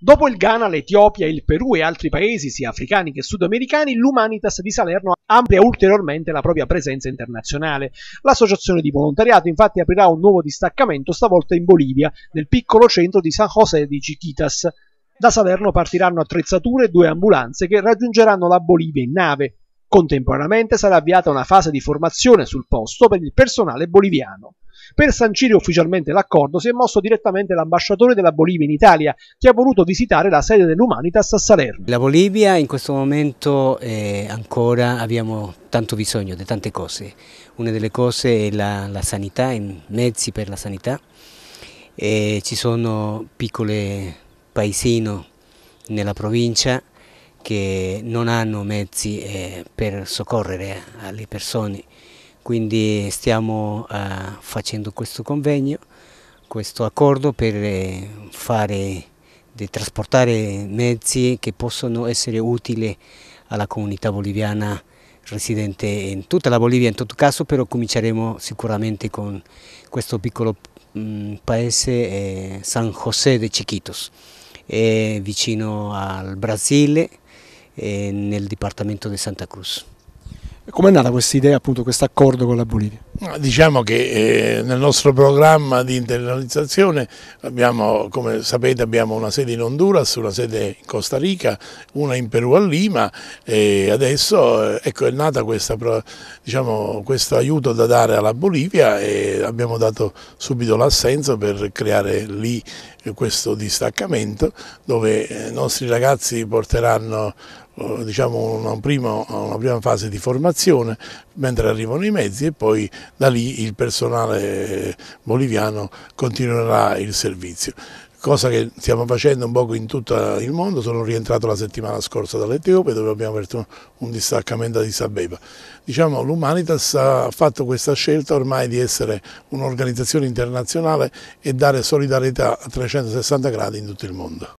Dopo il Ghana, l'Etiopia, il Perù e altri paesi, sia africani che sudamericani, l'Humanitas di Salerno amplia ulteriormente la propria presenza internazionale. L'associazione di volontariato infatti aprirà un nuovo distaccamento, stavolta in Bolivia, nel piccolo centro di San José di Chiquitas. Da Salerno partiranno attrezzature e due ambulanze che raggiungeranno la Bolivia in nave. Contemporaneamente sarà avviata una fase di formazione sul posto per il personale boliviano. Per sancire ufficialmente l'accordo si è mosso direttamente l'ambasciatore della Bolivia in Italia, che ha voluto visitare la sede dell'Humanitas a Salerno. La Bolivia in questo momento eh, ancora abbiamo tanto bisogno di tante cose. Una delle cose è la, la sanità, i mezzi per la sanità. E eh, ci sono piccole paesino nella provincia che non hanno mezzi eh, per soccorrere alle persone quindi stiamo eh, facendo questo convegno, questo accordo per eh, fare, trasportare mezzi che possono essere utili alla comunità boliviana residente in tutta la Bolivia in tutto caso, però cominceremo sicuramente con questo piccolo mh, mm, paese eh, San José de Chiquitos, è vicino al Brasile, eh, nel dipartimento di Santa Cruz. Com'è nata questa idea, appunto, questo accordo con la Bolivia? Diciamo che eh, nel nostro programma di internalizzazione abbiamo, come sapete, abbiamo una sede in Honduras, una sede in Costa Rica, una in Perù a Lima e adesso eh, ecco, è nata questa, diciamo, questo aiuto da dare alla Bolivia e abbiamo dato subito l'assenso per creare lì questo distaccamento dove eh, i nostri ragazzi porteranno eh, diciamo, una, prima, una prima fase di formazione mentre arrivano i mezzi e poi da lì il personale boliviano continuerà il servizio cosa che stiamo facendo un po' in tutto il mondo, sono rientrato la settimana scorsa dall'Etiopia dove abbiamo aperto un distaccamento ad Addis Abeba. Diciamo l'Humanitas ha fatto questa scelta ormai di essere un'organizzazione internazionale e dare solidarietà a 360 gradi in tutto il mondo.